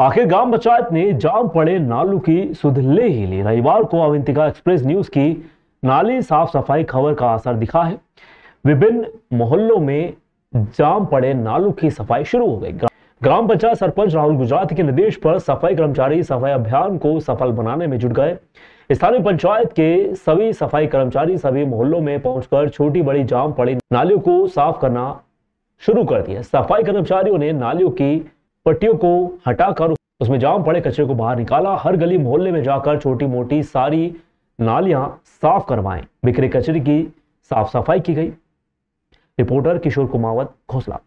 आखिर ग्राम पंचायत ने जाम पड़े नालों की सुधले ही ली रविवार को अवंतिका एक्सप्रेस न्यूज की नाली साफ सफाई खबर का असर दिखा है विभिन्न मोहल्लों में जाम पड़े नालू की सफाई शुरू हो गई ग्राम पंचायत सरपंच राहुल गुजरात के निर्देश पर सफाई कर्मचारी सफाई अभियान को सफल बनाने में जुट गए स्थानीय पंचायत के सभी सफाई कर्मचारी सभी मोहल्लों में पहुंचकर छोटी बड़ी जाम पड़ी नालियों को साफ करना शुरू कर दिया सफाई कर्मचारियों ने नालियों की पट्टियों को हटाकर उसमें जाम पड़े कचरे को बाहर निकाला हर गली मोहल्ले में जाकर छोटी मोटी सारी नालियां साफ करवाएं बिखरे कचरे की साफ सफाई की गई रिपोर्टर किशोर कुमावत घोसला